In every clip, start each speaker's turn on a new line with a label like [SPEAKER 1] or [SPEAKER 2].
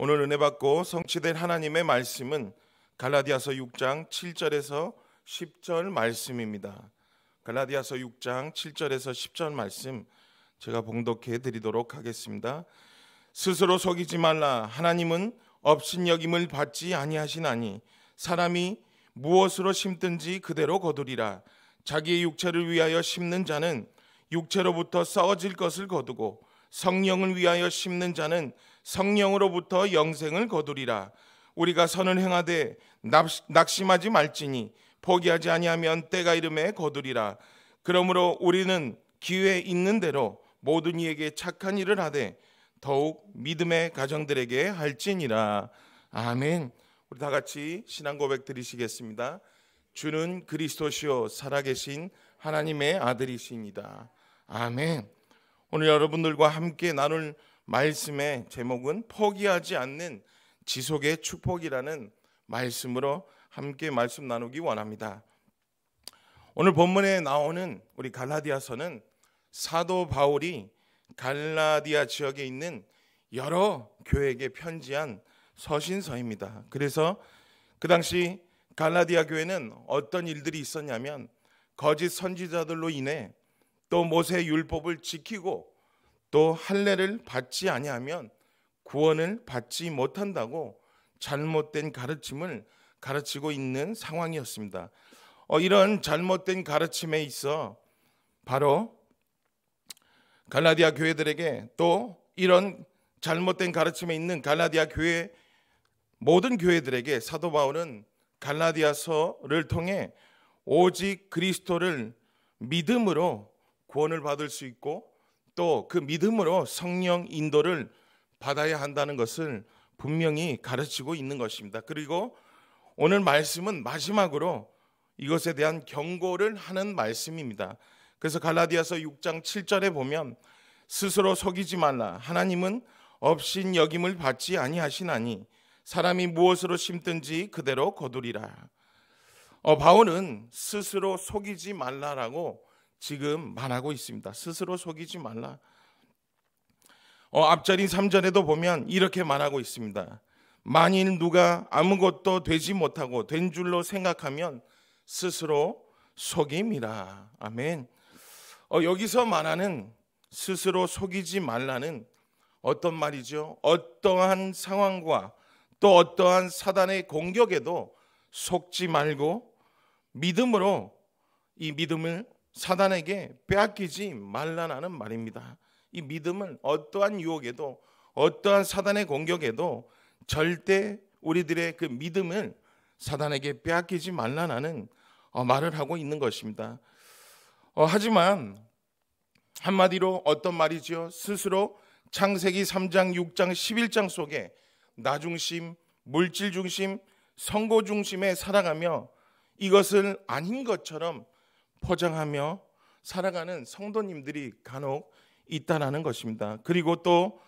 [SPEAKER 1] 오늘 은혜 받고 성취된 하나님의 말씀은 갈라디아서 6장 7절에서 10절 말씀입니다. 갈라디아서 6장 7절에서 10절 말씀 제가 봉독해 드리도록 하겠습니다. 스스로 속이지 말라 하나님은 업신여김을 받지 아니하시나니 사람이 무엇으로 심든지 그대로 거두리라 자기의 육체를 위하여 심는 자는 육체로부터 싸워질 것을 거두고 성령을 위하여 심는 자는 성령으로부터 영생을 거두리라. 우리가 선을 행하되 낙심하지 말지니 포기하지 아니하면 때가 이름에 거두리라. 그러므로 우리는 기회 있는 대로 모든 이에게 착한 일을 하되 더욱 믿음의 가정들에게 할지니라. 아멘. 우리 다 같이 신앙 고백 드리시겠습니다. 주는 그리스도시요 살아계신 하나님의 아들이십니다. 아멘. 오늘 여러분들과 함께 나눌 말씀의 제목은 포기하지 않는 지속의 축복이라는 말씀으로 함께 말씀 나누기 원합니다. 오늘 본문에 나오는 우리 갈라디아서는 사도 바울이 갈라디아 지역에 있는 여러 교회에게 편지한 서신서입니다. 그래서 그 당시 갈라디아 교회는 어떤 일들이 있었냐면 거짓 선지자들로 인해 또모세 율법을 지키고 또 할례를 받지 아니하면 구원을 받지 못한다고 잘못된 가르침을 가르치고 있는 상황이었습니다. 어, 이런 잘못된 가르침에 있어 바로 갈라디아 교회들에게 또 이런 잘못된 가르침에 있는 갈라디아 교회 모든 교회들에게 사도 바울은 갈라디아서를 통해 오직 그리스도를 믿음으로 구원을 받을 수 있고 또그 믿음으로 성령 인도를 받아야 한다는 것을 분명히 가르치고 있는 것입니다. 그리고 오늘 말씀은 마지막으로 이것에 대한 경고를 하는 말씀입니다. 그래서 갈라디아서 6장 7절에 보면 스스로 속이지 말라 하나님은 없인 여김을 받지 아니하시나니 사람이 무엇으로 심든지 그대로 거두리라. 어, 바울은 스스로 속이지 말라라고 지금 말하고 있습니다. 스스로 속이지 말라. 어, 앞자리 3절에도 보면 이렇게 말하고 있습니다. 만일 누가 아무것도 되지 못하고 된 줄로 생각하면 스스로 속입니다 아멘. 어, 여기서 말하는 스스로 속이지 말라는 어떤 말이죠? 어떠한 상황과 또 어떠한 사단의 공격에도 속지 말고 믿음으로 이 믿음을 사단에게 빼앗기지 말라는 말입니다. 이 믿음을 어떠한 유혹에도 어떠한 사단의 공격에도 절대 우리들의 그 믿음을 사단에게 빼앗기지 말라는 어, 말을 하고 있는 것입니다. 어, 하지만 한마디로 어떤 말이지요? 스스로 창세기 3장, 6장, 11장 속에 나 중심, 물질 중심, 선거 중심에 살아가며 이것을 아닌 것처럼 포장하며 살아가는 성도님들이 간혹 있다라는 것입니다. 그리고 또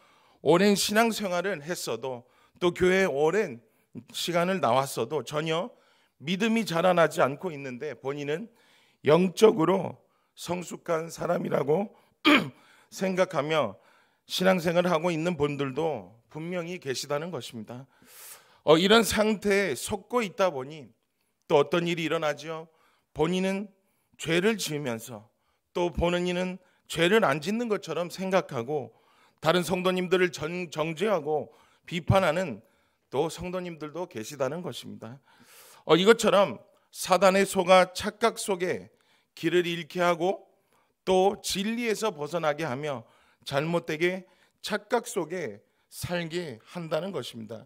[SPEAKER 1] 오랜 신앙생활을 했어도 또 교회에 오랜 시간을 나왔어도 전혀 믿음이 자라나지 않고 있는데 본인은 영적으로 성숙한 사람이라고 생각하며 신앙생활을 하고 있는 분들도 분명히 계시다는 것입니다. 어, 이런 상태에 속고 있다 보니 또 어떤 일이 일어나죠? 본인은 죄를 지으면서 또 보는 이는 죄를 안 짓는 것처럼 생각하고 다른 성도님들을 정죄하고 비판하는 또 성도님들도 계시다는 것입니다. 어, 이것처럼 사단의 소가 착각 속에 길을 잃게 하고 또 진리에서 벗어나게 하며 잘못되게 착각 속에 살게 한다는 것입니다.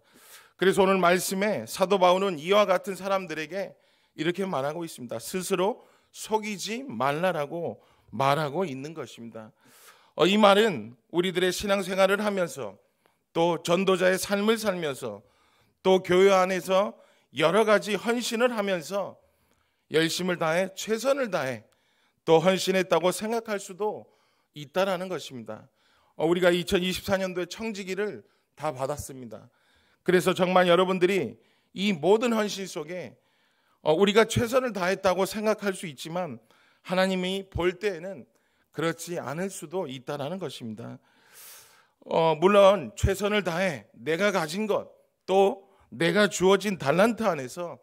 [SPEAKER 1] 그래서 오늘 말씀에 사도 바울은 이와 같은 사람들에게 이렇게 말하고 있습니다. 스스로 속이지 말라라고 말하고 있는 것입니다. 어, 이 말은 우리들의 신앙생활을 하면서 또 전도자의 삶을 살면서 또 교회 안에서 여러 가지 헌신을 하면서 열심을 다해 최선을 다해 또 헌신했다고 생각할 수도 있다라는 것입니다. 어, 우리가 2024년도에 청지기를 다 받았습니다. 그래서 정말 여러분들이 이 모든 헌신 속에 어, 우리가 최선을 다했다고 생각할 수 있지만 하나님이 볼 때에는 그렇지 않을 수도 있다는 것입니다. 어, 물론 최선을 다해 내가 가진 것 또 내가 주어진 달란트 안에서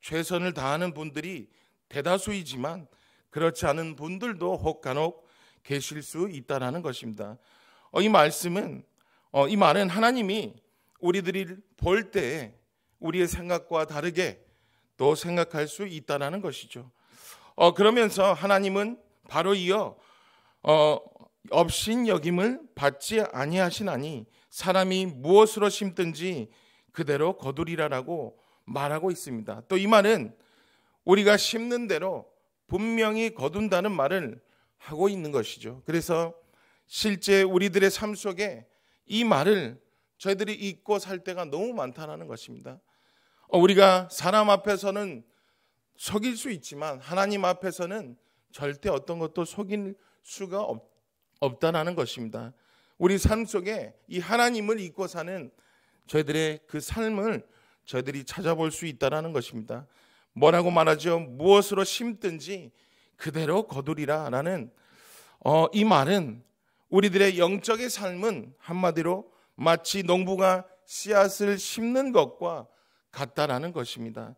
[SPEAKER 1] 최선을 다하는 분들이 대다수이지만 그렇지 않은 분들도 혹간혹 계실 수 있다라는 것입니다. 어, 이 말씀은 어, 이 말은 하나님이 우리들이 볼 때 우리의 생각과 다르게 또 생각할 수 있다라는 것이죠. 어, 그러면서 하나님은 바로 이어 어, 업신 여김을 받지 아니하시나니 사람이 무엇으로 심든지 그대로 거두리라라고 말하고 있습니다. 또 이 말은 우리가 심는 대로 분명히 거둔다는 말을 하고 있는 것이죠. 그래서 실제 우리들의 삶 속에 이 말을 저희들이 잊고 살 때가 너무 많다는 것입니다. 어, 우리가 사람 앞에서는 속일 수 있지만 하나님 앞에서는 절대 어떤 것도 속일 수가 없, 없다라는 것입니다. 우리 삶 속에 이 하나님을 잊고 사는 저희들의 그 삶을 저희들이 찾아볼 수 있다라는 것입니다. 뭐라고 말하죠? 무엇으로 심든지 그대로 거두리라라는 어, 이 말은 우리들의 영적인 삶은 한마디로 마치 농부가 씨앗을 심는 것과 같다라는 것입니다.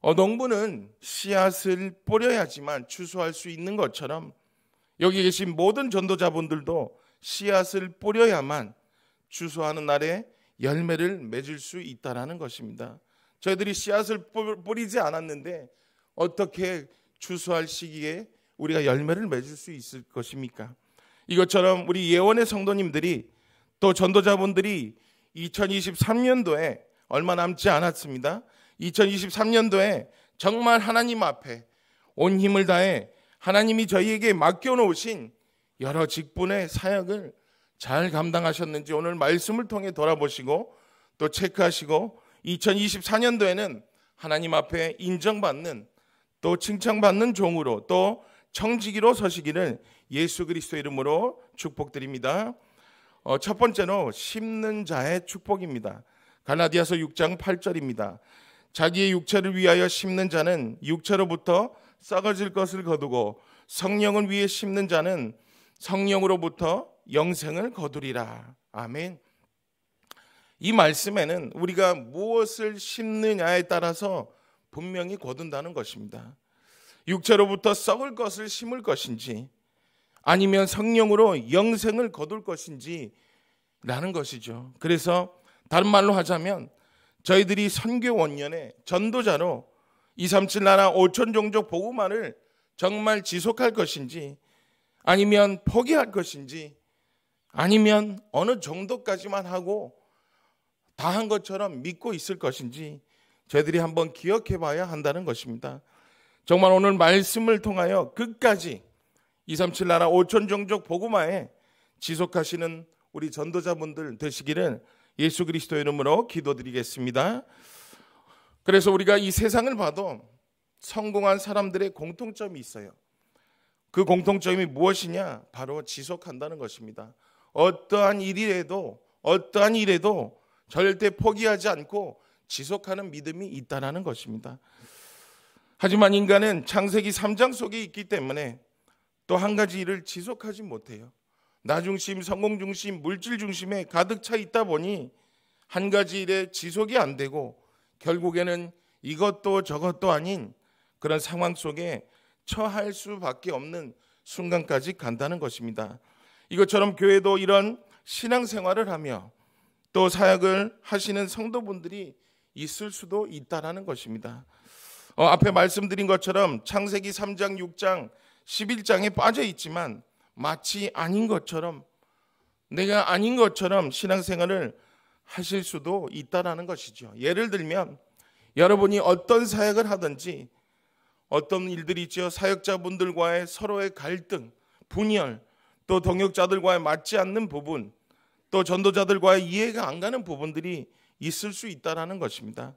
[SPEAKER 1] 어, 농부는 씨앗을 뿌려야지만 추수할 수 있는 것처럼 여기 계신 모든 전도자분들도 씨앗을 뿌려야만 추수하는 날에 열매를 맺을 수 있다라는 것입니다. 저희들이 씨앗을 뿌리지 않았는데 어떻게 추수할 시기에 우리가 열매를 맺을 수 있을 것입니까? 이것처럼 우리 예원의 성도님들이 또 전도자분들이 2023년도에 얼마 남지 않았습니다. 2023년도에 정말 하나님 앞에 온 힘을 다해 하나님이 저희에게 맡겨놓으신 여러 직분의 사역을 잘 감당하셨는지 오늘 말씀을 통해 돌아보시고 또 체크하시고 2024년도에는 하나님 앞에 인정받는 또 칭찬받는 종으로 또 청지기로 서시기를 예수 그리스도 이름으로 축복드립니다. 어, 첫 번째로 심는 자의 축복입니다. 갈라디아서 6장 8절입니다. 자기의 육체를 위하여 심는 자는 육체로부터 썩어질 것을 거두고 성령을 위해 심는 자는 성령으로부터 영생을 거두리라. 아멘. 이 말씀에는 우리가 무엇을 심느냐에 따라서 분명히 거둔다는 것입니다. 육체로부터 썩을 것을 심을 것인지 아니면 성령으로 영생을 거둘 것인지 라는 것이죠. 그래서 다른 말로 하자면 저희들이 선교 원년에 전도자로 237 나라 5천 종족 복음만을 정말 지속할 것인지 아니면 포기할 것인지 아니면 어느 정도까지만 하고 다 한 것처럼 믿고 있을 것인지 저희들이 한번 기억해 봐야 한다는 것입니다. 정말 오늘 말씀을 통하여 끝까지 237 나라 5천 종족 복음화에 지속하시는 우리 전도자분들 되시기를 예수 그리스도의 이름으로 기도드리겠습니다. 그래서 우리가 이 세상을 봐도 성공한 사람들의 공통점이 있어요. 그 공통점이 무엇이냐? 바로 지속한다는 것입니다. 어떠한 일이라도 어떠한 일에도 절대 포기하지 않고 지속하는 믿음이 있다라는 것입니다. 하지만 인간은 창세기 3장 속에 있기 때문에 또 한 가지 일을 지속하지 못해요. 나 중심, 성공 중심, 물질 중심에 가득 차 있다 보니 한 가지 일에 지속이 안 되고 결국에는 이것도 저것도 아닌 그런 상황 속에 처할 수밖에 없는 순간까지 간다는 것입니다. 이것처럼 교회도 이런 신앙생활을 하며 또 사역을 하시는 성도분들이 있을 수도 있다라는 것입니다. 어, 앞에 말씀드린 것처럼 창세기 3장, 6장, 11장에 빠져 있지만 마치 아닌 것처럼 내가 아닌 것처럼 신앙생활을 하실 수도 있다라는 것이죠. 예를 들면 여러분이 어떤 사역을 하든지 어떤 일들이 죠 사역자분들과의 서로의 갈등, 분열, 또 동역자들과의 맞지 않는 부분, 또 전도자들과의 이해가 안 가는 부분들이 있을 수 있다라는 것입니다.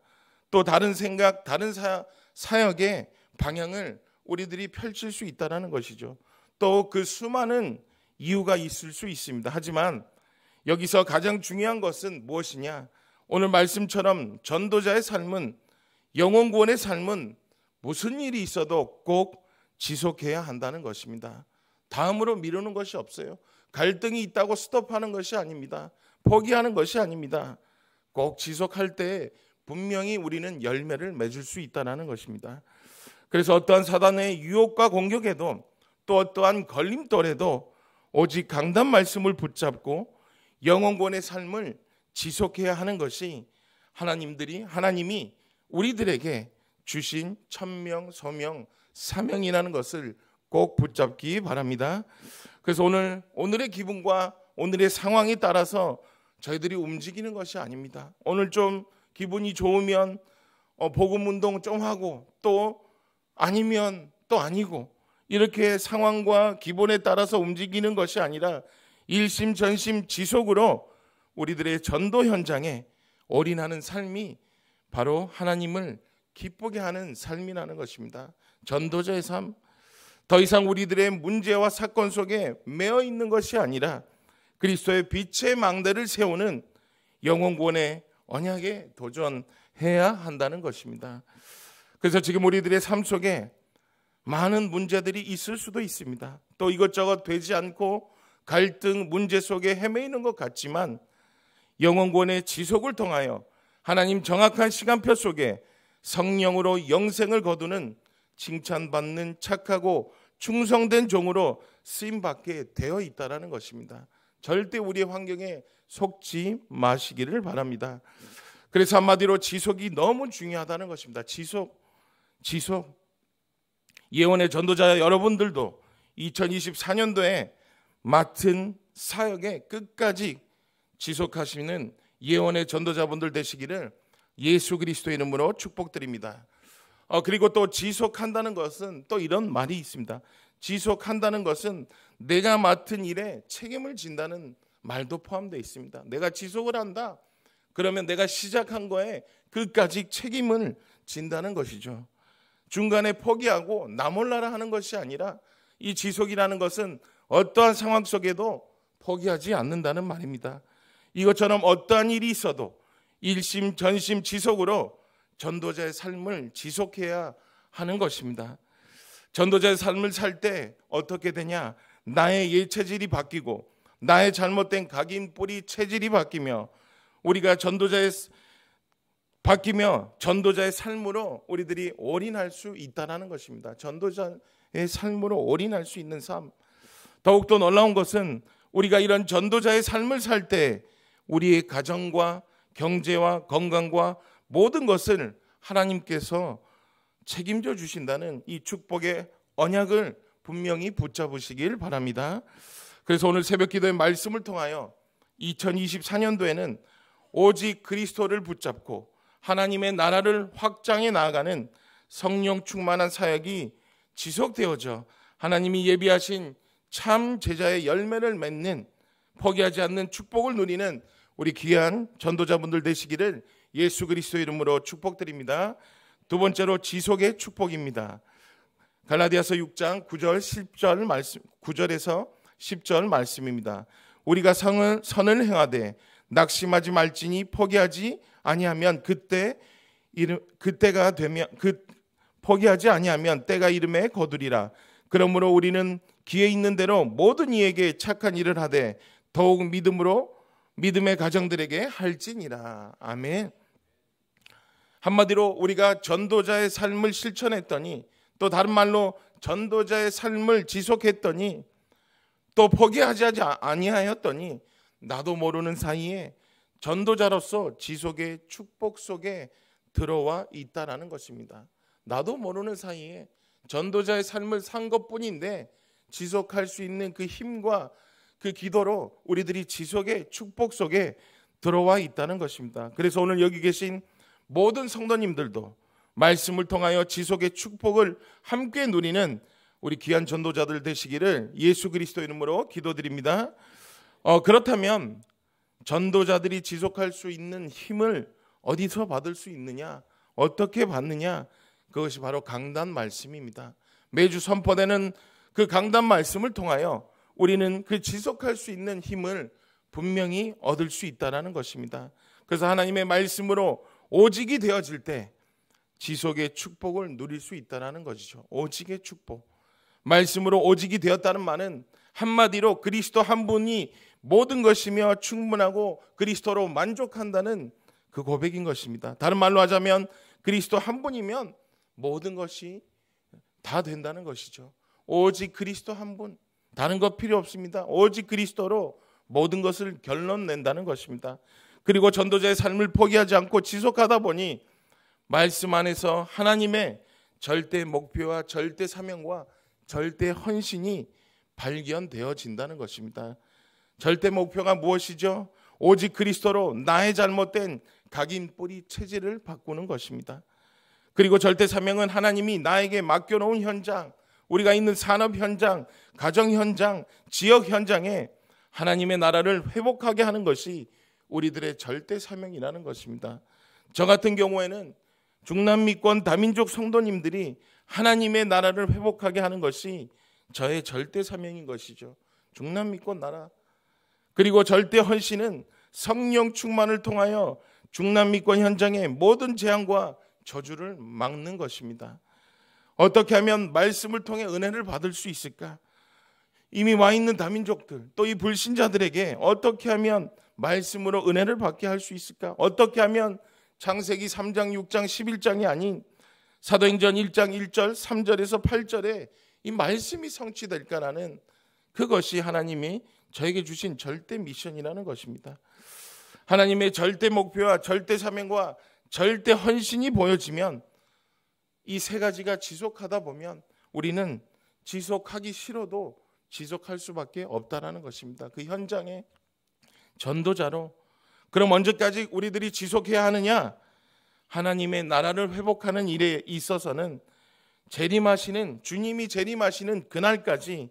[SPEAKER 1] 또 다른 생각, 다른 사, 사역의 방향을 우리들이 펼칠 수 있다라는 것이죠. 또그 수많은 이유가 있을 수 있습니다. 하지만 여기서 가장 중요한 것은 무엇이냐? 오늘 말씀처럼 전도자의 삶은 영혼 구원의 삶은 무슨 일이 있어도 꼭 지속해야 한다는 것입니다. 다음으로 미루는 것이 없어요. 갈등이 있다고 스톱하는 것이 아닙니다. 포기하는 것이 아닙니다. 꼭 지속할 때 분명히 우리는 열매를 맺을 수 있다는 것입니다. 그래서 어떠한 사단의 유혹과 공격에도 또 어떠한 걸림돌에도 오직 강단 말씀을 붙잡고 영원권의 삶을 지속해야 하는 것이 하나님들이 하나님이 우리들에게 주신 천명, 소명, 사명이라는 것을 꼭 붙잡기 바랍니다. 그래서 오늘 오늘의 기분과 오늘의 상황에 따라서 저희들이 움직이는 것이 아닙니다. 오늘 좀 기분이 좋으면 어, 복음 운동 좀 하고 또 아니면 또 아니고 이렇게 상황과 기본에 따라서 움직이는 것이 아니라 일심전심 지속으로 우리들의 전도 현장에 올인하는 삶이 바로 하나님을 기쁘게 하는 삶이라는 것입니다. 전도자의 삶. 더 이상 우리들의 문제와 사건 속에 매어 있는 것이 아니라 그리스도의 빛의 망대를 세우는 영혼권의 언약에 도전해야 한다는 것입니다. 그래서 지금 우리들의 삶 속에 많은 문제들이 있을 수도 있습니다. 또 이것저것 되지 않고 갈등 문제 속에 헤매이는 것 같지만 영원권의 지속을 통하여 하나님 정확한 시간표 속에 성령으로 영생을 거두는 칭찬받는 착하고 충성된 종으로 쓰임 받게 되어 있다라는 것입니다. 절대 우리의 환경에 속지 마시기를 바랍니다. 그래서 한마디로 지속이 너무 중요하다는 것입니다. 지속, 지속. 예원의 전도자 여러분들도 2024년도에 맡은 사역에 끝까지 지속하시는 예원의 전도자분들 되시기를 예수 그리스도의 이름으로 축복드립니다. 어, 그리고 또 지속한다는 것은 또 이런 말이 있습니다. 지속한다는 것은 내가 맡은 일에 책임을 진다는 말도 포함되어 있습니다. 내가 지속을 한다. 그러면 내가 시작한 거에 끝까지 책임을 진다는 것이죠. 중간에 포기하고 나 몰라라 하는 것이 아니라 이 지속이라는 것은 어떠한 상황 속에도 포기하지 않는다는 말입니다. 이것처럼 어떠한 일이 있어도 일심 전심 지속으로 전도자의 삶을 지속해야 하는 것입니다. 전도자의 삶을 살 때 어떻게 되냐? 나의 예 체질이 바뀌고 나의 잘못된 각인 뿌리 체질이 바뀌며 우리가 전도자의 바뀌며 전도자의 삶으로 우리들이 올인할 수 있다라는 것입니다. 전도자의 삶으로 올인할 수 있는 삶. 더욱더 놀라운 것은 우리가 이런 전도자의 삶을 살 때 우리의 가정과 경제와 건강과 모든 것을 하나님께서 책임져 주신다는 이 축복의 언약을 분명히 붙잡으시길 바랍니다. 그래서 오늘 새벽 기도의 말씀을 통하여 2024년도에는 오직 그리스도를 붙잡고 하나님의 나라를 확장해 나아가는 성령 충만한 사역이 지속되어져 하나님이 예비하신 참 제자의 열매를 맺는 포기하지 않는 축복을 누리는 우리 귀한 전도자분들 되시기를 예수 그리스도 이름으로 축복드립니다. 두 번째로 지속의 축복입니다. 갈라디아서 6장 9절 10절 말씀 9절에서 10절 말씀입니다. 우리가 성을 선을 행하되 낙심하지 말지니 포기하지 아니하면 그때 이름 그때가 되면 그 포기하지 아니하면 때가 이름에 거두리라. 그러므로 우리는 기회 있는 대로 모든 이에게 착한 일을 하되 더욱 믿음으로 믿음의 가정들에게 할지니라. 아멘. 한마디로 우리가 전도자의 삶을 실천했더니 또 다른 말로 전도자의 삶을 지속했더니 또 포기하지 아니하였더니 나도 모르는 사이에 전도자로서 지속의 축복 속에 들어와 있다라는 것입니다. 나도 모르는 사이에 전도자의 삶을 산 것뿐인데 지속할 수 있는 그 힘과 그 기도로 우리들이 지속의 축복 속에 들어와 있다는 것입니다. 그래서 오늘 여기 계신 모든 성도님들도 말씀을 통하여 지속의 축복을 함께 누리는 우리 귀한 전도자들 되시기를 예수 그리스도 이름으로 기도드립니다. 어, 그렇다면 전도자들이 지속할 수 있는 힘을 어디서 받을 수 있느냐? 어떻게 받느냐? 그것이 바로 강단 말씀입니다. 매주 선포되는 그 강단 말씀을 통하여 우리는 그 지속할 수 있는 힘을 분명히 얻을 수 있다라는 것입니다. 그래서 하나님의 말씀으로 오직이 되어질 때 지속의 축복을 누릴 수 있다라는 것이죠. 오직의 축복. 말씀으로 오직이 되었다는 말은 한마디로 그리스도 한 분이 모든 것이며 충분하고 그리스도로 만족한다는 그 고백인 것입니다. 다른 말로 하자면 그리스도 한 분이면 모든 것이 다 된다는 것이죠. 오직 그리스도 한 분. 다른 것 필요 없습니다. 오직 그리스도로 모든 것을 결론 낸다는 것입니다. 그리고 전도자의 삶을 포기하지 않고 지속하다 보니 말씀 안에서 하나님의 절대 목표와 절대 사명과 절대 헌신이 발견되어진다는 것입니다. 절대 목표가 무엇이죠? 오직 그리스도로 나의 잘못된 각인뿌리 체질을 바꾸는 것입니다. 그리고 절대 사명은 하나님이 나에게 맡겨놓은 현장, 우리가 있는 산업 현장, 가정 현장, 지역 현장에 하나님의 나라를 회복하게 하는 것이 우리들의 절대 사명이라는 것입니다. 저 같은 경우에는 중남미권 다민족 성도님들이 하나님의 나라를 회복하게 하는 것이 저의 절대 사명인 것이죠. 중남미권 나라 그리고 절대 헌신은 성령 충만을 통하여 중남미권 현장의 모든 재앙과 저주를 막는 것입니다. 어떻게 하면 말씀을 통해 은혜를 받을 수 있을까? 이미 와 있는 다민족들, 또 이 불신자들에게 어떻게 하면 말씀으로 은혜를 받게 할 수 있을까? 어떻게 하면 창세기 3장, 6장, 11장이 아닌 사도행전 1장 1절, 3절에서 8절에 이 말씀이 성취될까라는 그것이 하나님이 저에게 주신 절대 미션이라는 것입니다. 하나님의 절대 목표와 절대 사명과 절대 헌신이 보여지면 이 세 가지가 지속하다 보면 우리는 지속하기 싫어도 지속할 수밖에 없다라는 것입니다. 그 현장에 전도자로 그럼 언제까지 우리들이 지속해야 하느냐? 하나님의 나라를 회복하는 일에 있어서는 재림하시는 주님이 재림하시는 그날까지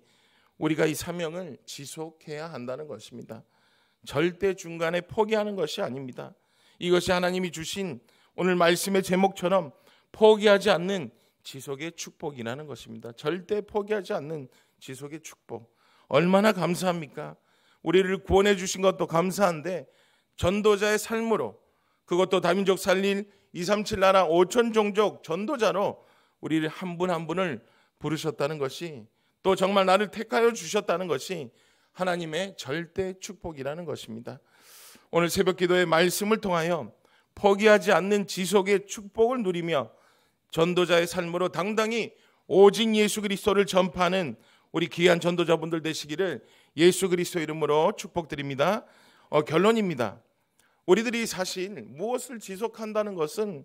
[SPEAKER 1] 우리가 이 사명을 지속해야 한다는 것입니다. 절대 중간에 포기하는 것이 아닙니다. 이것이 하나님이 주신 오늘 말씀의 제목처럼 포기하지 않는 지속의 축복이라는 것입니다. 절대 포기하지 않는 지속의 축복. 얼마나 감사합니까? 우리를 구원해 주신 것도 감사한데 전도자의 삶으로 그것도 다민족 살릴 237 나라 5천 종족 전도자로 우리를 한 분한 한 분을 부르셨다는 것이 또 정말 나를 택하여 주셨다는 것이 하나님의 절대 축복이라는 것입니다. 오늘 새벽 기도의 말씀을 통하여 포기하지 않는 지속의 축복을 누리며 전도자의 삶으로 당당히 오직 예수 그리스도를 전파하는 우리 귀한 전도자분들 되시기를 예수 그리스도 이름으로 축복드립니다. 어, 결론입니다. 우리들이 사실 무엇을 지속한다는 것은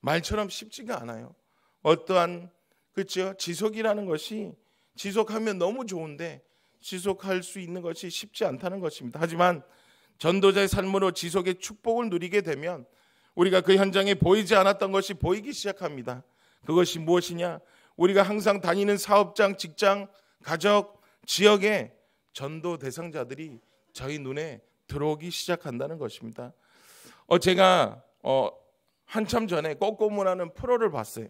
[SPEAKER 1] 말처럼 쉽지가 않아요. 어떠한 그죠 지속이라는 것이 지속하면 너무 좋은데 지속할 수 있는 것이 쉽지 않다는 것입니다. 하지만 전도자의 삶으로 지속의 축복을 누리게 되면 우리가 그 현장에 보이지 않았던 것이 보이기 시작합니다. 그것이 무엇이냐? 우리가 항상 다니는 사업장, 직장, 가족, 지역에 전도 대상자들이 저희 눈에 들어오기 시작한다는 것입니다. 어 제가 어 한참 전에 꼬꼬무라는 프로를 봤어요.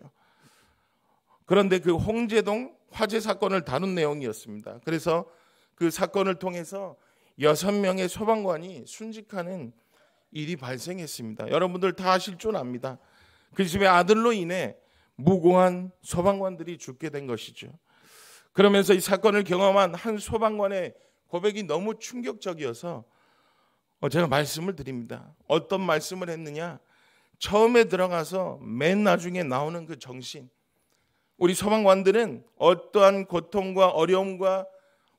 [SPEAKER 1] 그런데 그 홍제동 화재 사건을 다룬 내용이었습니다. 그래서 그 사건을 통해서 여섯 명의 소방관이 순직하는 일이 발생했습니다. 여러분들 다 아실 줄 압니다. 그 집의 아들로 인해 무고한 소방관들이 죽게 된 것이죠. 그러면서 이 사건을 경험한 한 소방관의 고백이 너무 충격적이어서 어, 제가 말씀을 드립니다. 어떤 말씀을 했느냐? 처음에 들어가서 맨 나중에 나오는 그 정신, 우리 소망관들은 어떠한 고통과 어려움과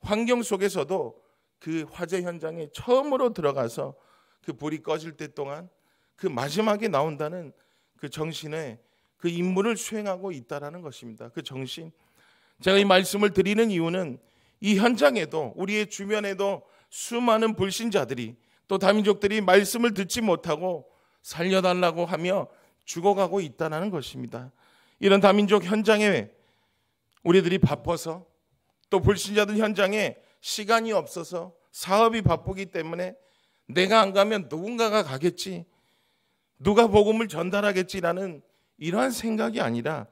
[SPEAKER 1] 환경 속에서도 그 화재 현장에 처음으로 들어가서 그 불이 꺼질 때 동안 그 마지막에 나온다는 그 정신에 그 임무를 수행하고 있다라는 것입니다. 그 정신. 제가 이 말씀을 드리는 이유는 이 현장에도 우리의 주변에도 수많은 불신자들이 또 다민족들이 말씀을 듣지 못하고 살려달라고 하며 죽어가고 있다는 것입니다. 이런 다민족 현장에 우리들이 바빠서 또 불신자들 현장에 시간이 없어서 사업이 바쁘기 때문에 내가 안 가면 누군가가 가겠지. 누가 복음을 전달하겠지라는 이러한 생각이 아니라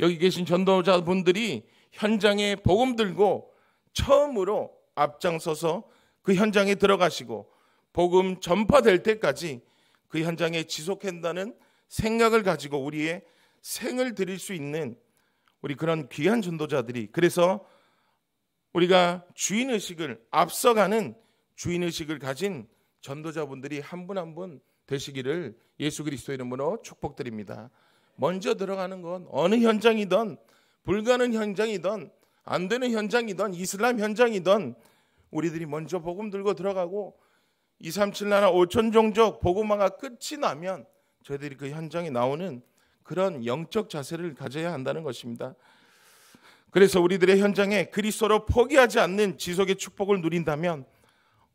[SPEAKER 1] 여기 계신 전도자분들이 현장에 복음 들고 처음으로 앞장서서 그 현장에 들어가시고 복음 전파될 때까지 그 현장에 지속한다는 생각을 가지고 우리의 생을 드릴 수 있는 우리 그런 귀한 전도자들이 그래서 우리가 주인 의식을 앞서가는 주인 의식을 가진 전도자분들이 한 분 한 분 되시기를 예수 그리스도 이름으로 축복드립니다. 먼저 들어가는 건 어느 현장이든 불가능 현장이든 안 되는 현장이든 이슬람 현장이든 우리들이 먼저 복음 들고 들어가고 237 나라 5천 종족 복음화가 끝이 나면 저희들이 그 현장에 나오는 그런 영적 자세를 가져야 한다는 것입니다. 그래서 우리들의 현장에 그리스도로 포기하지 않는 지속의 축복을 누린다면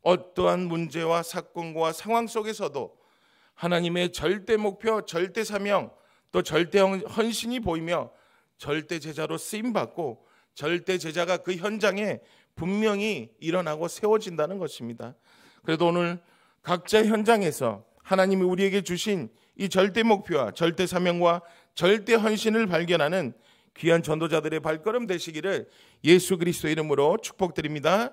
[SPEAKER 1] 어떠한 문제와 사건과 상황 속에서도 하나님의 절대 목표, 절대 사명, 또 절대 헌신이 보이며 절대 제자로 쓰임 받고 절대 제자가 그 현장에 분명히 일어나고 세워진다는 것입니다. 그래도 오늘 각자 현장에서 하나님이 우리에게 주신 이 절대 목표와 절대 사명과 절대 헌신을 발견하는 귀한 전도자들의 발걸음 되시기를 예수 그리스도 이름으로 축복드립니다.